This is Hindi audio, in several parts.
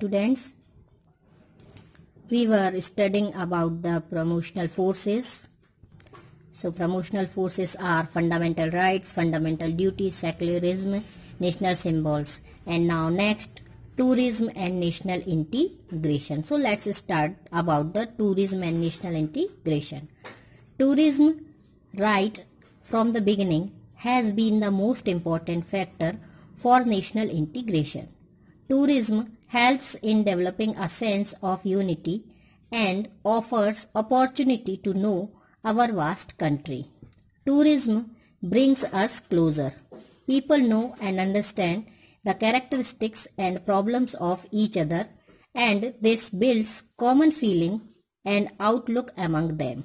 students, we were studying about the promotional forces. So promotional forces are fundamental rights, fundamental duties, secularism, national symbols. And now next, tourism and national integration. So let's start about the tourism and national integration. Tourism right from the beginning has been the most important factor for national integration. Tourism helps in developing a sense of unity and offers opportunity to know our vast country. Tourism brings us closer. People know and understand the characteristics and problems of each other and this builds common feeling and outlook among them.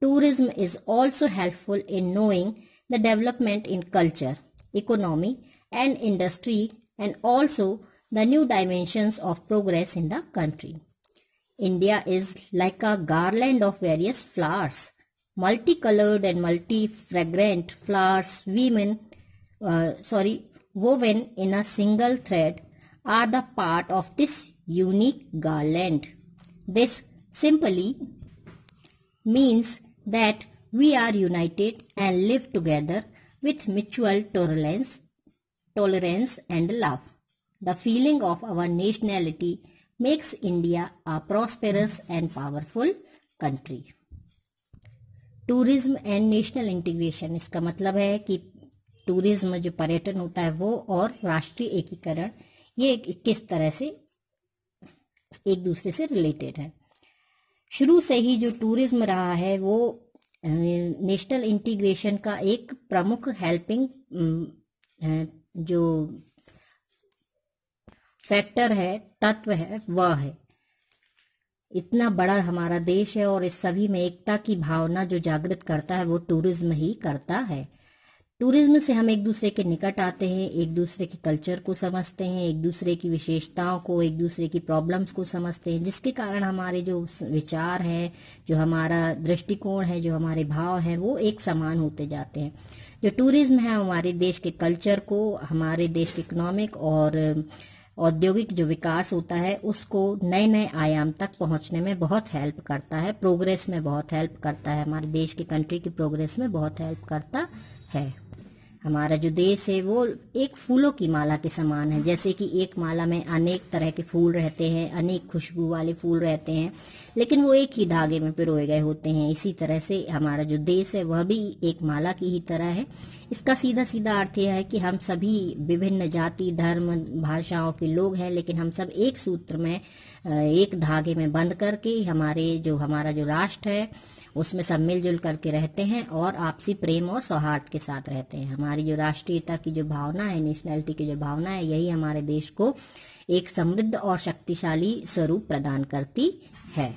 Tourism is also helpful in knowing the development in culture, economy and industry and also the new dimensions of progress in the country. India is like a garland of various flowers. Multicolored and multi-fragrant flowers women, uh, sorry, woven in a single thread are the part of this unique garland. This simply means that we are united and live together with mutual tolerance, tolerance and love. The feeling of our nationality makes India a prosperous and powerful country. Tourism and national integration इसका मतलब है कि टूरिज्म जो पर्यटन होता है वो और राष्ट्रीय एकीकरण ये किस तरह से एक दूसरे से रिलेटेड है शुरू से ही जो टूरिज्म रहा है वो नेशनल इंटीग्रेशन का एक प्रमुख हेल्पिंग जो फैक्टर है तत्व है वह है इतना बड़ा हमारा देश है और इस सभी में एकता की भावना जो जागृत करता है वो टूरिज्म ही करता है टूरिज्म से हम एक दूसरे के निकट आते हैं एक दूसरे के कल्चर को समझते हैं एक दूसरे की विशेषताओं को एक दूसरे की प्रॉब्लम्स को समझते हैं जिसके कारण हमारे जो विचार हैं जो हमारा दृष्टिकोण है जो हमारे भाव हैं वो एक समान होते जाते हैं जो टूरिज्म है हमारे देश के कल्चर को हमारे देश के इकोनॉमिक और औद्योगिक जो विकास होता है उसको नए नए आयाम तक पहुंचने में बहुत हेल्प करता है प्रोग्रेस में बहुत हेल्प करता है हमारे देश की कंट्री की प्रोग्रेस में बहुत हेल्प करता है हमारा जो देश है वो एक फूलों की माला के समान है जैसे कि एक माला में अनेक तरह के फूल रहते हैं अनेक खुशबू वाले फूल रहते हैं लेकिन वो एक ही धागे में पिरोए गए होते हैं इसी तरह से हमारा जो देश है वह भी एक माला की ही तरह है इसका सीधा सीधा अर्थ यह है कि हम सभी विभिन्न जाति धर्म भाषाओं के लोग हैं लेकिन हम सब एक सूत्र में एक धागे में बंद करके हमारे जो हमारा जो राष्ट्र है उसमें सब मिलजुल करके रहते हैं और आपसी प्रेम और सौहार्द के साथ रहते हैं हमारी जो राष्ट्रीयता की जो भावना है नेशनैलिटी की जो भावना है यही हमारे देश को एक समृद्ध और शक्तिशाली स्वरूप प्रदान करती है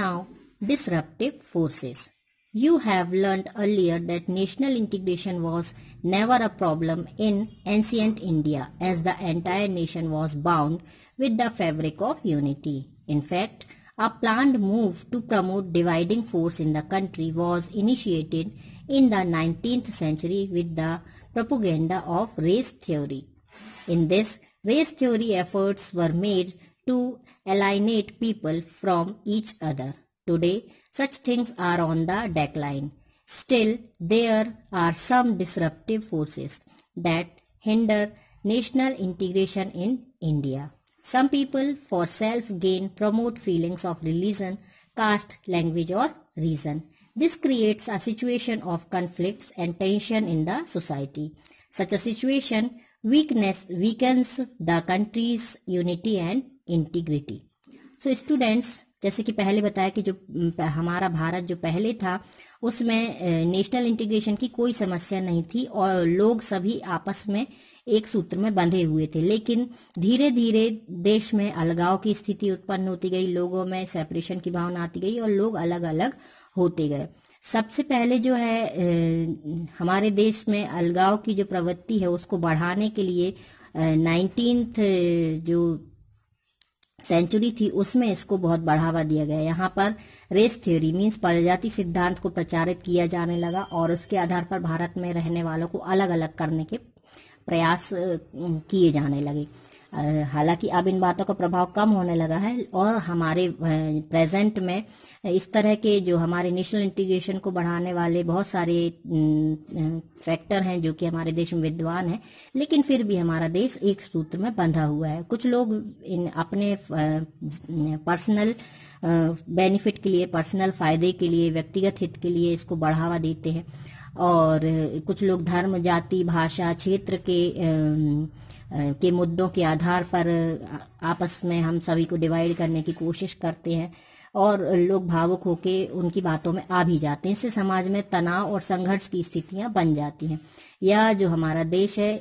now disruptive forces You have learnt earlier that national integration was never a problem in ancient India as the entire nation was bound with the fabric of unity. In fact, a planned move to promote dividing force in the country was initiated in the 19th century with the propaganda of race theory. In this, race theory efforts were made to alienate people from each other. Today, such things are on the decline. Still, there are some disruptive forces that hinder national integration in India. Some people for self-gain promote feelings of religion, caste, language or reason. This creates a situation of conflicts and tension in the society. Such a situation weakness weakens the country's unity and integrity. So students, जैसे कि पहले बताया कि जो हमारा भारत जो पहले था उसमें नेशनल इंटीग्रेशन की कोई समस्या नहीं थी और लोग सभी आपस में एक सूत्र में बंधे हुए थे लेकिन धीरे धीरे देश में अलगाव की स्थिति उत्पन्न होती गई लोगों में सेपरेशन की भावना आती गई और लोग अलग अलग होते गए सबसे पहले जो है हमारे देश में अलगाव की जो प्रवृत्ति है उसको बढ़ाने के लिए नाइनटीन्थ जो सेंचुरी थी उसमें इसको बहुत बढ़ावा दिया गया यहाँ पर रेस थ्योरी मीन्स प्रजाति सिद्धांत को प्रचारित किया जाने लगा और उसके आधार पर भारत में रहने वालों को अलग अलग करने के प्रयास किए जाने लगे हालांकि अब इन बातों का प्रभाव कम होने लगा है और हमारे प्रेजेंट में इस तरह के जो हमारे नेशनल इंटीग्रेशन को बढ़ाने वाले बहुत सारे फैक्टर हैं जो कि हमारे देश में विद्वान हैं लेकिन फिर भी हमारा देश एक सूत्र में बंधा हुआ है कुछ लोग इन अपने पर्सनल बेनिफिट के लिए पर्सनल फायदे के लिए व्यक्तिगत हित के लिए इसको बढ़ावा देते हैं और कुछ लोग धर्म जाति भाषा क्षेत्र के के मुद्दों के आधार पर आपस में हम सभी को डिवाइड करने की कोशिश करते हैं और लोग भावुक होकर उनकी बातों में आ भी जाते हैं इससे समाज में तनाव और संघर्ष की स्थितियां बन जाती हैं यह जो हमारा देश है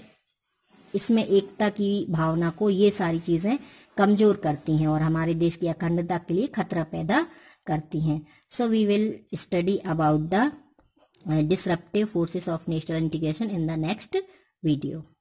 इसमें एकता की भावना को ये सारी चीजें कमजोर करती हैं और हमारे देश की अखंडता के लिए खतरा पैदा करती हैं so we will study about the disruptive forces of national integration in the next video